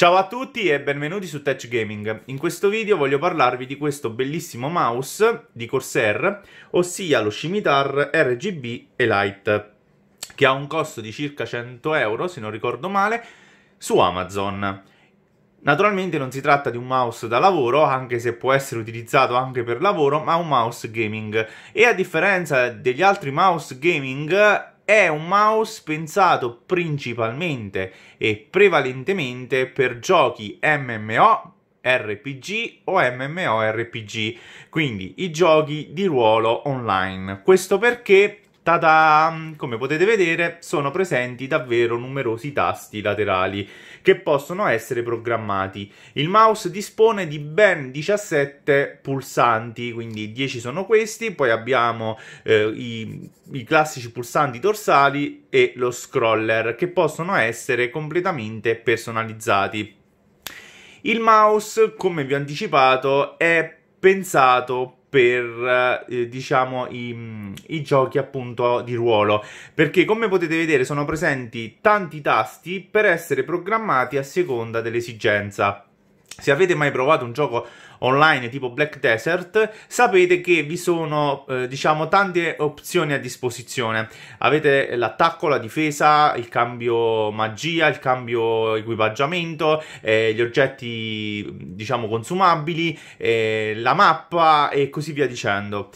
Ciao a tutti e benvenuti su Touch Gaming. In questo video voglio parlarvi di questo bellissimo mouse di Corsair, ossia lo Scimitar RGB Elite, che ha un costo di circa 100 euro, se non ricordo male, su Amazon. Naturalmente non si tratta di un mouse da lavoro, anche se può essere utilizzato anche per lavoro, ma un mouse gaming. E a differenza degli altri mouse gaming, è un mouse pensato principalmente e prevalentemente per giochi MMO, RPG o MMORPG, quindi i giochi di ruolo online. Questo perché ta Come potete vedere sono presenti davvero numerosi tasti laterali che possono essere programmati. Il mouse dispone di ben 17 pulsanti, quindi 10 sono questi, poi abbiamo eh, i, i classici pulsanti dorsali e lo scroller che possono essere completamente personalizzati. Il mouse, come vi ho anticipato, è pensato per eh, diciamo i, i, giochi appunto di ruolo perché come potete vedere sono presenti tanti tasti per essere programmati a seconda dell'esigenza se avete mai provato un gioco online tipo Black Desert, sapete che vi sono eh, diciamo tante opzioni a disposizione. Avete l'attacco, la difesa, il cambio magia, il cambio equipaggiamento, eh, gli oggetti diciamo consumabili, eh, la mappa e così via dicendo.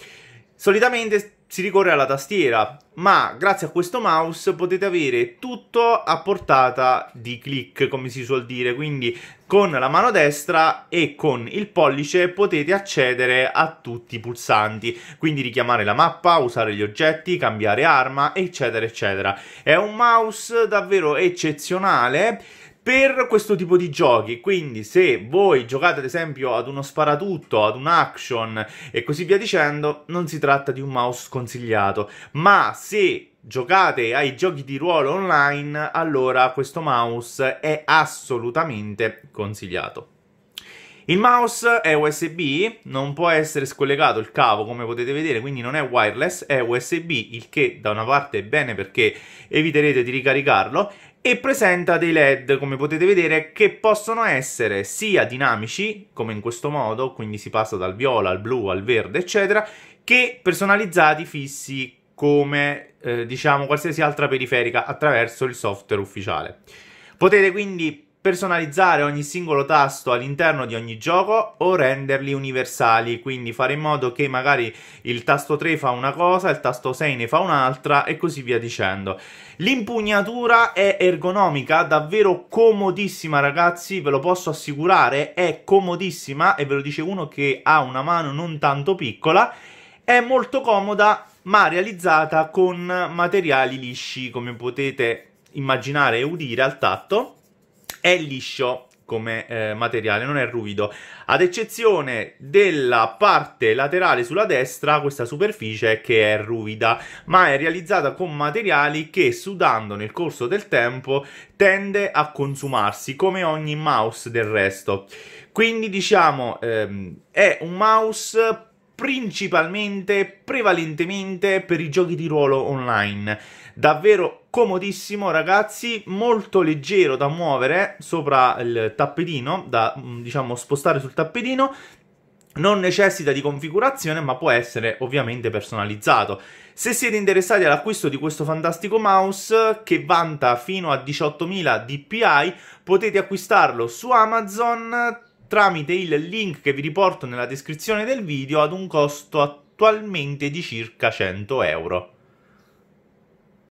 Solitamente si ricorre alla tastiera, ma grazie a questo mouse potete avere tutto a portata di click, come si suol dire, quindi con la mano destra e con il pollice potete accedere a tutti i pulsanti, quindi richiamare la mappa, usare gli oggetti, cambiare arma, eccetera, eccetera. È un mouse davvero eccezionale per questo tipo di giochi. Quindi, se voi giocate ad esempio ad uno sparatutto, ad un action e così via dicendo, non si tratta di un mouse consigliato, Ma se giocate ai giochi di ruolo online, allora questo mouse è assolutamente consigliato. Il mouse è USB, non può essere scollegato il cavo come potete vedere, quindi non è wireless, è USB, il che da una parte è bene perché eviterete di ricaricarlo e presenta dei LED, come potete vedere, che possono essere sia dinamici, come in questo modo, quindi si passa dal viola al blu al verde, eccetera, che personalizzati fissi come eh, diciamo qualsiasi altra periferica attraverso il software ufficiale. Potete quindi personalizzare ogni singolo tasto all'interno di ogni gioco o renderli universali, quindi fare in modo che magari il tasto 3 fa una cosa, il tasto 6 ne fa un'altra e così via dicendo. L'impugnatura è ergonomica, davvero comodissima ragazzi, ve lo posso assicurare, è comodissima e ve lo dice uno che ha una mano non tanto piccola, è molto comoda ma realizzata con materiali lisci come potete immaginare e udire al tatto è liscio come eh, materiale, non è ruvido, ad eccezione della parte laterale sulla destra, questa superficie che è ruvida, ma è realizzata con materiali che sudando nel corso del tempo tende a consumarsi, come ogni mouse del resto. Quindi diciamo, ehm, è un mouse principalmente, prevalentemente per i giochi di ruolo online. Davvero comodissimo ragazzi, molto leggero da muovere sopra il tappetino, da mm, diciamo spostare sul tappetino, non necessita di configurazione ma può essere ovviamente personalizzato. Se siete interessati all'acquisto di questo fantastico mouse che vanta fino a 18.000 dpi potete acquistarlo su Amazon tramite il link che vi riporto nella descrizione del video ad un costo attualmente di circa 100 euro.